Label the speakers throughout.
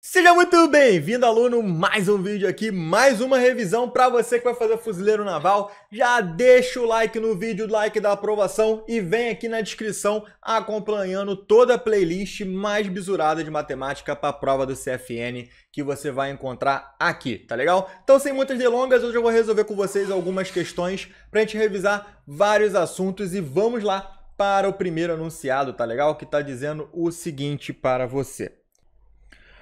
Speaker 1: Seja muito bem-vindo, aluno, mais um vídeo aqui, mais uma revisão para você que vai fazer fuzileiro naval. Já deixa o like no vídeo, like da aprovação e vem aqui na descrição acompanhando toda a playlist mais bizurada de matemática para a prova do CFN que você vai encontrar aqui, tá legal? Então, sem muitas delongas, hoje eu vou resolver com vocês algumas questões para a gente revisar vários assuntos e vamos lá para o primeiro anunciado, tá legal? Que está dizendo o seguinte para você.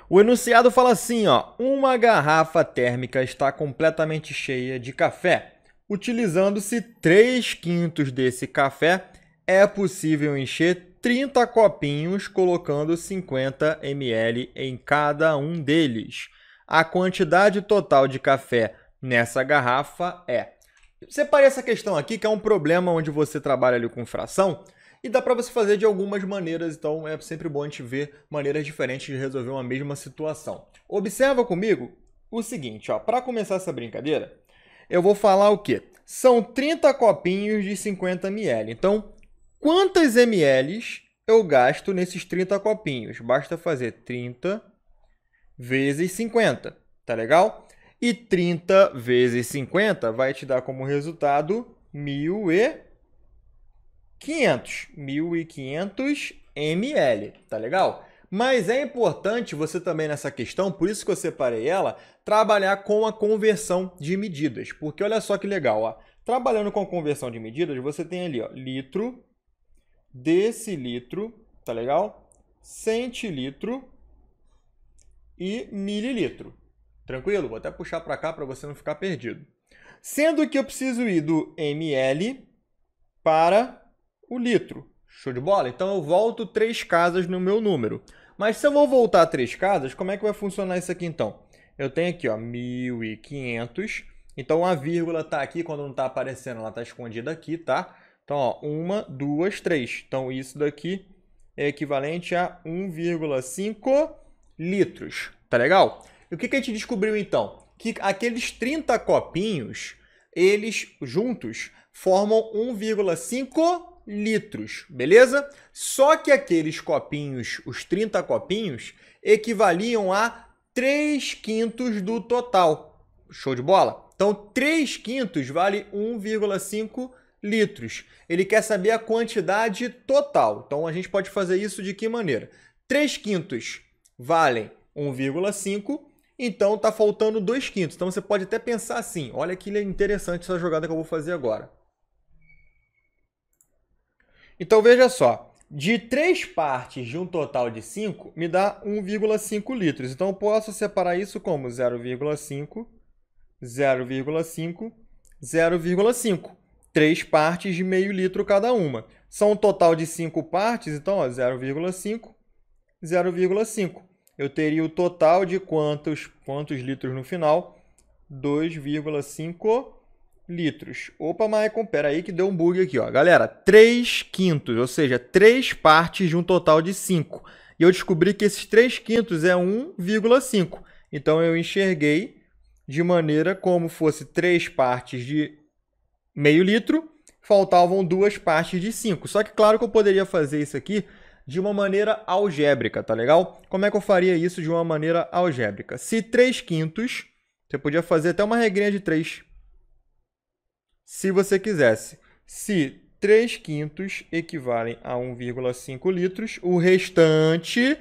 Speaker 1: O enunciado fala assim, ó: uma garrafa térmica está completamente cheia de café. Utilizando-se 3 quintos desse café, é possível encher 30 copinhos colocando 50 ml em cada um deles. A quantidade total de café nessa garrafa é. Separe essa questão aqui, que é um problema onde você trabalha ali com fração, e dá para você fazer de algumas maneiras, então é sempre bom a gente ver maneiras diferentes de resolver uma mesma situação. Observa comigo o seguinte, ó, para começar essa brincadeira, eu vou falar o quê? São 30 copinhos de 50 ml. Então, quantas ml eu gasto nesses 30 copinhos? Basta fazer 30 vezes 50, tá legal? E 30 vezes 50 vai te dar como resultado 1000 e 500, 1500 ml, tá legal? Mas é importante você também nessa questão, por isso que eu separei ela, trabalhar com a conversão de medidas. Porque olha só que legal, ó. Trabalhando com a conversão de medidas, você tem ali, ó, litro, decilitro, tá legal? Centilitro e mililitro. Tranquilo? Vou até puxar para cá para você não ficar perdido. Sendo que eu preciso ir do ml para o litro. Show de bola? Então eu volto três casas no meu número. Mas se eu vou voltar três casas, como é que vai funcionar isso aqui então? Eu tenho aqui, ó, 1.500. Então a vírgula tá aqui, quando não tá aparecendo, ela tá escondida aqui, tá? Então, ó, uma, duas, três. Então isso daqui é equivalente a 1,5 litros, tá legal? E o que, que a gente descobriu então? Que aqueles 30 copinhos, eles juntos formam 1,5 litros, beleza? Só que aqueles copinhos, os 30 copinhos, equivaliam a 3 quintos do total. Show de bola? Então, 3 quintos vale 1,5 litros. Ele quer saber a quantidade total. Então, a gente pode fazer isso de que maneira? 3 quintos valem 1,5, então está faltando 2 quintos. Então, você pode até pensar assim, olha que interessante essa jogada que eu vou fazer agora. Então veja só, de três partes de um total de 5, me dá 1,5 litros. Então eu posso separar isso como 0,5, 0,5, 0,5. Três partes de meio litro cada uma. São um total de cinco partes, então 0,5, 0,5. Eu teria o total de quantos, quantos litros no final? 2,5 litros. Opa, Maicon, pera aí que deu um bug aqui, ó. Galera, 3 quintos, ou seja, 3 partes de um total de 5. E eu descobri que esses 3 quintos é 1,5. Então eu enxerguei de maneira como fosse 3 partes de meio litro, faltavam duas partes de 5. Só que claro que eu poderia fazer isso aqui de uma maneira algébrica, tá legal? Como é que eu faria isso de uma maneira algébrica? Se 3 quintos, você podia fazer até uma regrinha de 3 se você quisesse. Se 3 quintos equivalem a 1,5 litros, o restante,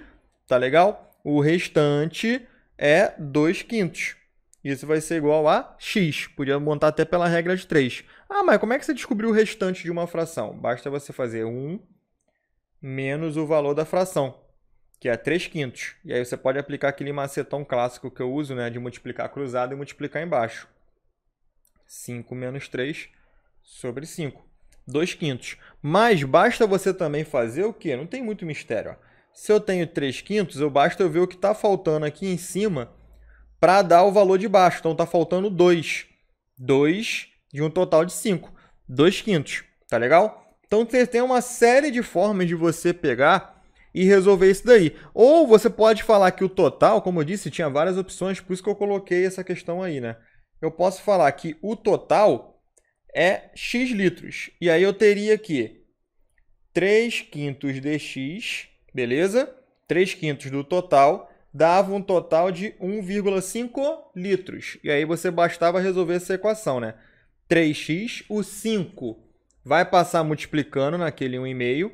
Speaker 1: tá legal? O restante é 2 quintos. Isso vai ser igual a x. Podia montar até pela regra de 3. Ah, mas como é que você descobriu o restante de uma fração? Basta você fazer 1 menos o valor da fração, que é 3 quintos. E aí você pode aplicar aquele macetão clássico que eu uso, né? De multiplicar cruzado e multiplicar embaixo. 5 menos 3 sobre 5. 2 quintos. Mas basta você também fazer o quê? Não tem muito mistério. Ó. Se eu tenho 3 quintos, eu basta eu ver o que está faltando aqui em cima para dar o valor de baixo. Então está faltando 2. 2 de um total de 5. 2 quintos. Tá legal? Então você tem uma série de formas de você pegar e resolver isso daí. Ou você pode falar que o total, como eu disse, tinha várias opções, por isso que eu coloquei essa questão aí, né? eu posso falar que o total é x litros. E aí eu teria que 3 quintos de x, beleza? 3 quintos do total dava um total de 1,5 litros. E aí você bastava resolver essa equação, né? 3x, o 5 vai passar multiplicando naquele 1,5.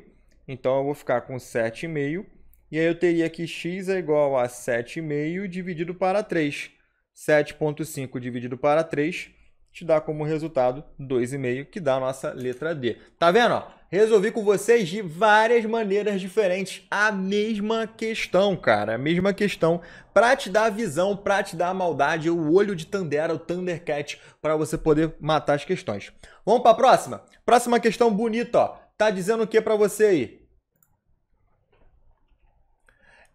Speaker 1: Então eu vou ficar com 7,5. E aí eu teria que x é igual a 7,5 dividido para 3. 7,5 dividido para 3 te dá como resultado 2,5, que dá a nossa letra D. Tá vendo? Ó? Resolvi com vocês de várias maneiras diferentes a mesma questão, cara. A mesma questão para te dar visão, para te dar maldade, o olho de Tandera, o Thundercat, para você poder matar as questões. Vamos para a próxima? Próxima questão bonita, ó. Tá dizendo o que para você aí?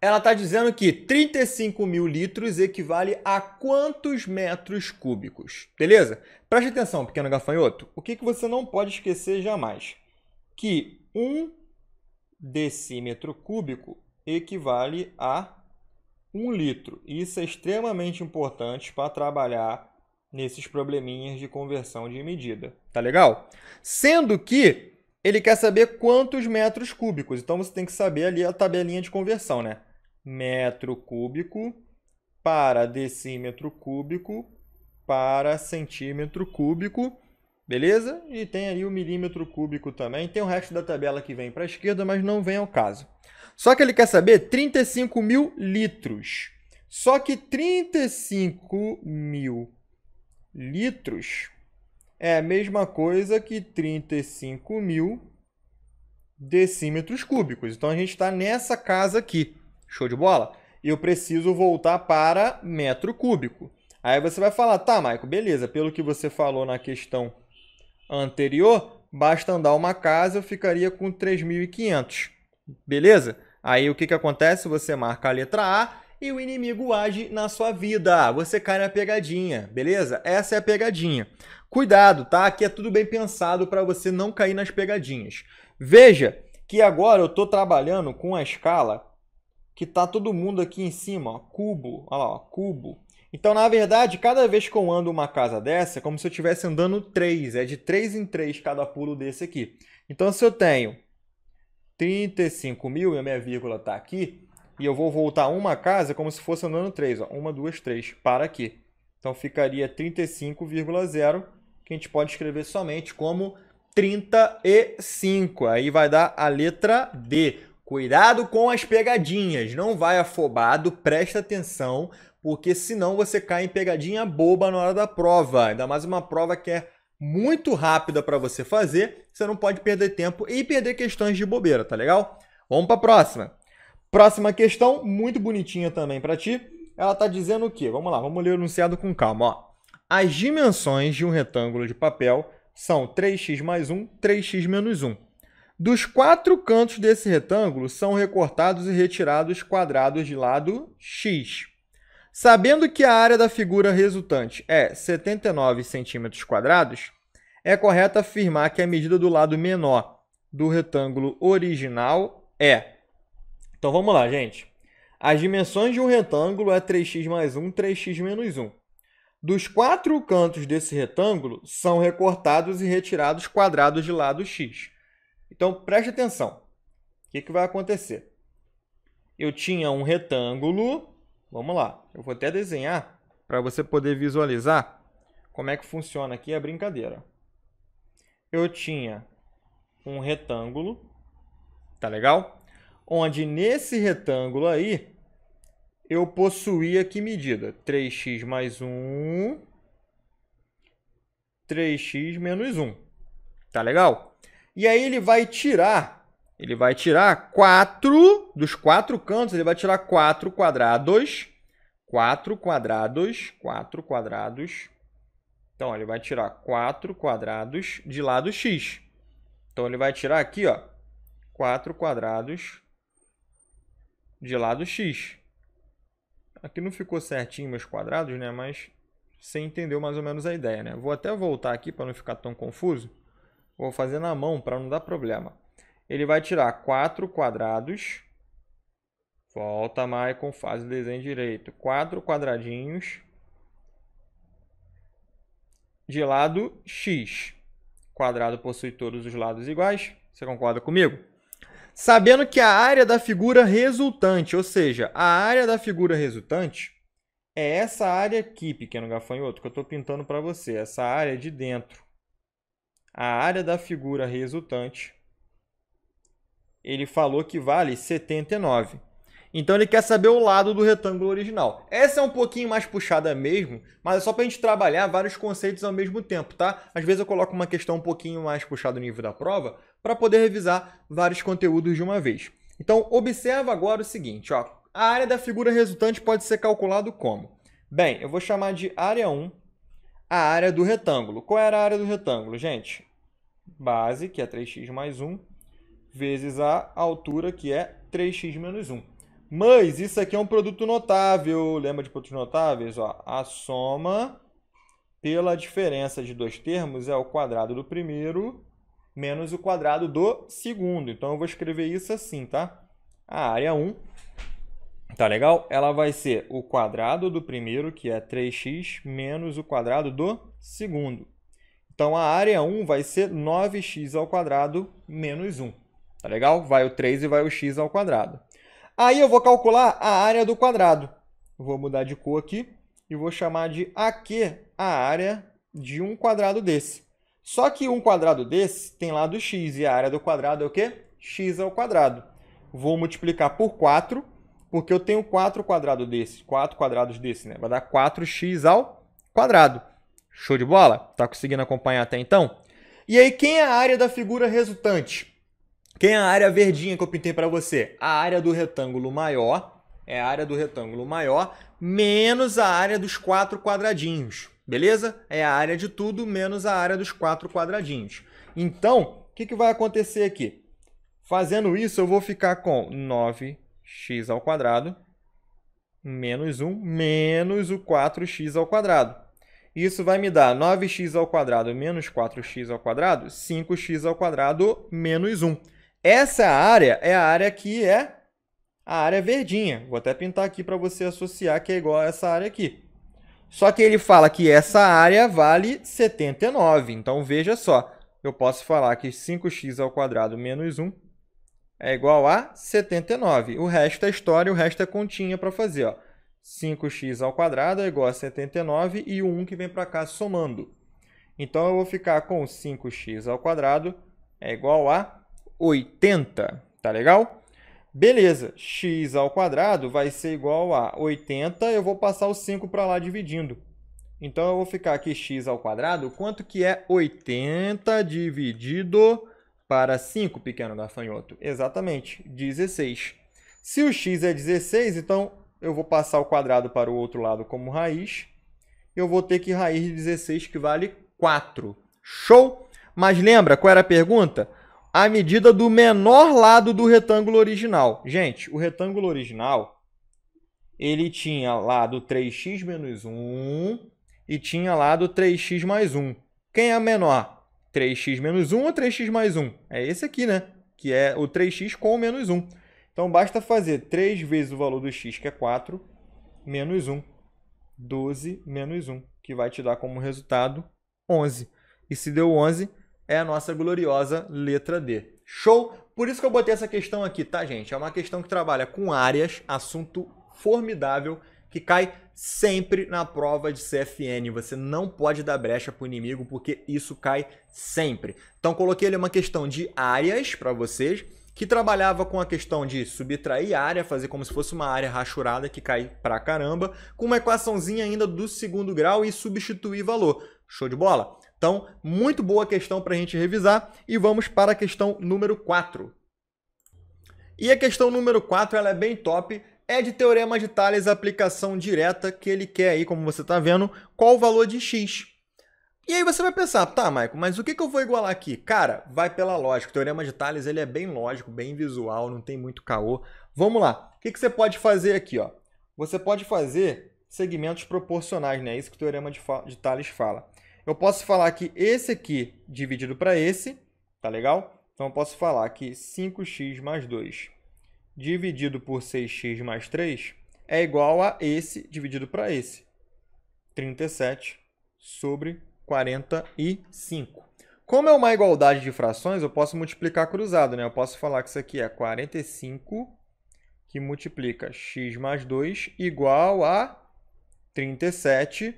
Speaker 1: Ela está dizendo que 35 mil litros equivale a quantos metros cúbicos? Beleza? Preste atenção, pequeno gafanhoto. O que, que você não pode esquecer jamais? Que um decímetro cúbico equivale a um litro. Isso é extremamente importante para trabalhar nesses probleminhas de conversão de medida. Tá legal? Sendo que ele quer saber quantos metros cúbicos. Então você tem que saber ali a tabelinha de conversão, né? metro cúbico para decímetro cúbico para centímetro cúbico, beleza? E tem aí o milímetro cúbico também. Tem o resto da tabela que vem para a esquerda, mas não vem ao caso. Só que ele quer saber 35 mil litros. Só que 35 mil litros é a mesma coisa que 35 mil decímetros cúbicos. Então a gente está nessa casa aqui. Show de bola? Eu preciso voltar para metro cúbico. Aí você vai falar, tá, Maico, beleza, pelo que você falou na questão anterior, basta andar uma casa, eu ficaria com 3.500. Beleza? Aí o que, que acontece? Você marca a letra A e o inimigo age na sua vida. Ah, você cai na pegadinha, beleza? Essa é a pegadinha. Cuidado, tá? Aqui é tudo bem pensado para você não cair nas pegadinhas. Veja que agora eu estou trabalhando com a escala que tá todo mundo aqui em cima, ó, cubo, olha lá, ó, cubo. Então, na verdade, cada vez que eu ando uma casa dessa, é como se eu estivesse andando três, é de três em três cada pulo desse aqui. Então, se eu tenho 35 mil e a minha vírgula está aqui, e eu vou voltar uma casa como se fosse andando três, ó, uma, duas, três, para aqui. Então, ficaria 35,0, que a gente pode escrever somente como 35. Aí vai dar a letra D. Cuidado com as pegadinhas, não vai afobado, presta atenção, porque senão você cai em pegadinha boba na hora da prova. Ainda mais uma prova que é muito rápida para você fazer, você não pode perder tempo e perder questões de bobeira, tá legal? Vamos para a próxima. Próxima questão, muito bonitinha também para ti. Ela está dizendo o quê? Vamos lá, vamos ler o enunciado com calma. Ó. As dimensões de um retângulo de papel são 3x mais 1, 3x menos 1. Dos quatro cantos desse retângulo são recortados e retirados quadrados de lado x. Sabendo que a área da figura resultante é 79 cm², é correto afirmar que a medida do lado menor do retângulo original é. Então vamos lá, gente. As dimensões de um retângulo é 3x mais 1, 3x menos 1. Dos quatro cantos desse retângulo, são recortados e retirados quadrados de lado x. Então preste atenção. O que, que vai acontecer? Eu tinha um retângulo. Vamos lá. Eu vou até desenhar para você poder visualizar como é que funciona aqui a brincadeira. Eu tinha um retângulo. Tá legal? Onde nesse retângulo aí eu possuía que medida? 3x mais 1, 3x menos 1. Tá legal? E aí ele vai tirar, ele vai tirar quatro dos quatro cantos, ele vai tirar quatro quadrados, quatro quadrados, quatro quadrados. Então ele vai tirar quatro quadrados de lado x. Então ele vai tirar aqui, ó, quatro quadrados de lado x. Aqui não ficou certinho meus quadrados, né? Mas você entendeu mais ou menos a ideia, né? Vou até voltar aqui para não ficar tão confuso. Vou fazer na mão para não dar problema. Ele vai tirar quatro quadrados. Volta, Maicon, faz o desenho direito. Quatro quadradinhos. De lado X. quadrado possui todos os lados iguais. Você concorda comigo? Sabendo que a área da figura resultante, ou seja, a área da figura resultante é essa área aqui, pequeno gafanhoto, que eu estou pintando para você. Essa área de dentro a área da figura resultante, ele falou que vale 79. Então ele quer saber o lado do retângulo original. Essa é um pouquinho mais puxada mesmo, mas é só para a gente trabalhar vários conceitos ao mesmo tempo, tá? Às vezes eu coloco uma questão um pouquinho mais puxada no nível da prova para poder revisar vários conteúdos de uma vez. Então observa agora o seguinte, ó. A área da figura resultante pode ser calculada como? Bem, eu vou chamar de área 1 a área do retângulo. Qual era a área do retângulo, gente? Base, que é 3x mais 1, vezes a altura, que é 3x menos 1. Mas isso aqui é um produto notável. Lembra de produtos notáveis? Ó, a soma pela diferença de dois termos é o quadrado do primeiro menos o quadrado do segundo. Então, eu vou escrever isso assim, tá? A área 1 Tá legal? Ela vai ser o quadrado do primeiro, que é 3x, menos o quadrado do segundo. Então, a área 1 vai ser 9x ao quadrado menos 1. Tá legal? Vai o 3 e vai o x ao quadrado. Aí eu vou calcular a área do quadrado. Vou mudar de cor aqui e vou chamar de AQ a área de um quadrado desse. Só que um quadrado desse tem lado x e a área do quadrado é o quê? x ao quadrado. Vou multiplicar por 4 porque eu tenho 4 quadrado desse, 4 quadrados desse, né? Vai dar 4x ao quadrado. Show de bola? Tá conseguindo acompanhar até então? E aí, quem é a área da figura resultante? Quem é a área verdinha que eu pintei para você? A área do retângulo maior é a área do retângulo maior menos a área dos quatro quadradinhos. Beleza? É a área de tudo menos a área dos quatro quadradinhos. Então, o que, que vai acontecer aqui? Fazendo isso, eu vou ficar com 9 x ao quadrado menos 1 menos o 4x ao quadrado. Isso vai me dar 9x ao quadrado menos 4x ao quadrado, 5x ao quadrado menos 1. Essa área é a área que é a área verdinha. Vou até pintar aqui para você associar que é igual a essa área aqui. Só que ele fala que essa área vale 79. Então, veja só. Eu posso falar que 5x ao quadrado menos 1 é igual a 79. O resto é história, o resto é continha para fazer. Ó. 5x ao quadrado é igual a 79 e o 1 que vem para cá somando. Então eu vou ficar com 5x ao quadrado é igual a 80, tá legal? Beleza, x ao quadrado vai ser igual a 80, eu vou passar o 5 para lá dividindo. Então eu vou ficar aqui x ao quadrado, quanto que é 80 dividido para 5, pequeno gafanhoto? Exatamente, 16. Se o x é 16, então eu vou passar o quadrado para o outro lado como raiz. Eu vou ter que raiz de 16, que vale 4. Show? Mas lembra qual era a pergunta? A medida do menor lado do retângulo original. Gente, o retângulo original, ele tinha lado 3x menos 1 e tinha lado 3x mais 1. Quem é menor? 3x menos 1 ou 3x mais 1? É esse aqui, né? Que é o 3x com o menos 1. Então, basta fazer 3 vezes o valor do x, que é 4, menos 1. 12 menos 1, que vai te dar como resultado 11. E se deu 11, é a nossa gloriosa letra D. Show? Por isso que eu botei essa questão aqui, tá, gente? É uma questão que trabalha com áreas, assunto formidável, que cai sempre na prova de CFN. Você não pode dar brecha para o inimigo, porque isso cai sempre. Então, coloquei ali uma questão de áreas para vocês, que trabalhava com a questão de subtrair área, fazer como se fosse uma área rachurada que cai para caramba, com uma equaçãozinha ainda do segundo grau e substituir valor. Show de bola? Então, muito boa questão para a gente revisar e vamos para a questão número 4. E a questão número 4 ela é bem top, é de teorema de Thales a aplicação direta que ele quer aí, como você está vendo, qual o valor de x. E aí você vai pensar, tá, Michael, mas o que, que eu vou igualar aqui? Cara, vai pela lógica. O teorema de Thales ele é bem lógico, bem visual, não tem muito caô. Vamos lá. O que, que você pode fazer aqui? Ó? Você pode fazer segmentos proporcionais, né? É isso que o teorema de, de Thales fala. Eu posso falar que esse aqui dividido para esse, tá legal? Então eu posso falar que 5x mais 2 dividido por 6x mais 3 é igual a esse dividido para esse. 37 sobre 45. Como é uma igualdade de frações, eu posso multiplicar cruzado, né? Eu posso falar que isso aqui é 45 que multiplica x mais 2 igual a 37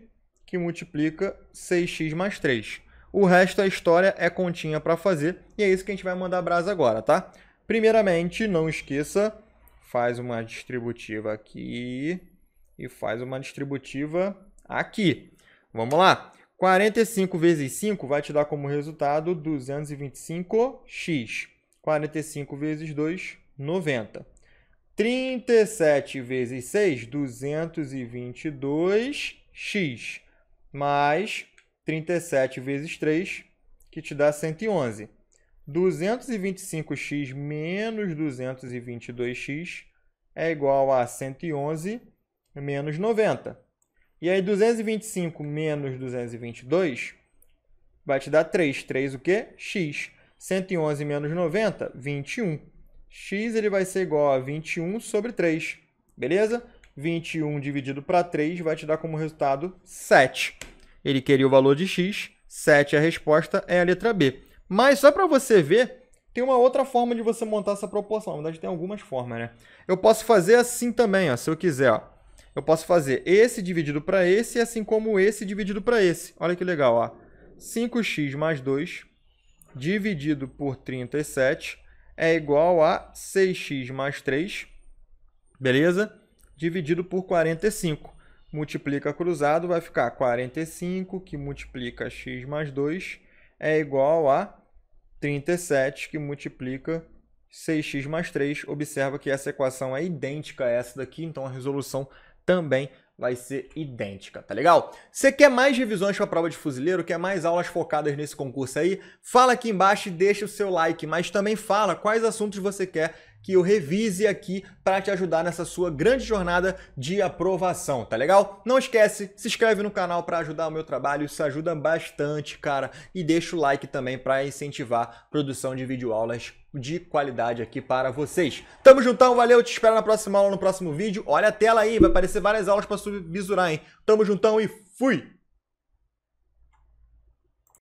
Speaker 1: que multiplica 6x mais 3. O resto da história é continha para fazer e é isso que a gente vai mandar brasa agora, tá? Primeiramente, não esqueça, faz uma distributiva aqui e faz uma distributiva aqui. Vamos lá. 45 vezes 5 vai te dar como resultado 225x. 45 vezes 2, 90. 37 vezes 6, 222x. Mais 37 vezes 3, que te dá 111. 225x menos 222x é igual a 111 menos 90. E aí, 225 menos 222 vai te dar 3. 3 o quê? x. 111 menos 90, 21. x ele vai ser igual a 21 sobre 3. Beleza? 21 dividido para 3 vai te dar como resultado 7. Ele queria o valor de x, 7 é a resposta, é a letra B. Mas só para você ver, tem uma outra forma de você montar essa proporção. Na verdade, tem algumas formas, né? Eu posso fazer assim também, ó, se eu quiser. Ó. Eu posso fazer esse dividido para esse, assim como esse dividido para esse. Olha que legal, ó. 5x mais 2 dividido por 37 é igual a 6x mais 3, beleza? Dividido por 45. Multiplica cruzado, vai ficar 45, que multiplica x mais 2, é igual a 37, que multiplica 6x mais 3. Observa que essa equação é idêntica a essa daqui, então a resolução também vai ser idêntica, tá legal? Você quer mais revisões para a prova de fuzileiro? Quer mais aulas focadas nesse concurso aí? Fala aqui embaixo e deixa o seu like, mas também fala quais assuntos você quer que eu revise aqui para te ajudar nessa sua grande jornada de aprovação, tá legal? Não esquece, se inscreve no canal para ajudar o meu trabalho, isso ajuda bastante, cara, e deixa o like também para incentivar a produção de videoaulas de qualidade aqui para vocês. Tamo juntão, valeu, te espero na próxima aula, no próximo vídeo. Olha a tela aí, vai aparecer várias aulas para subvisurar, hein? Tamo juntão e fui!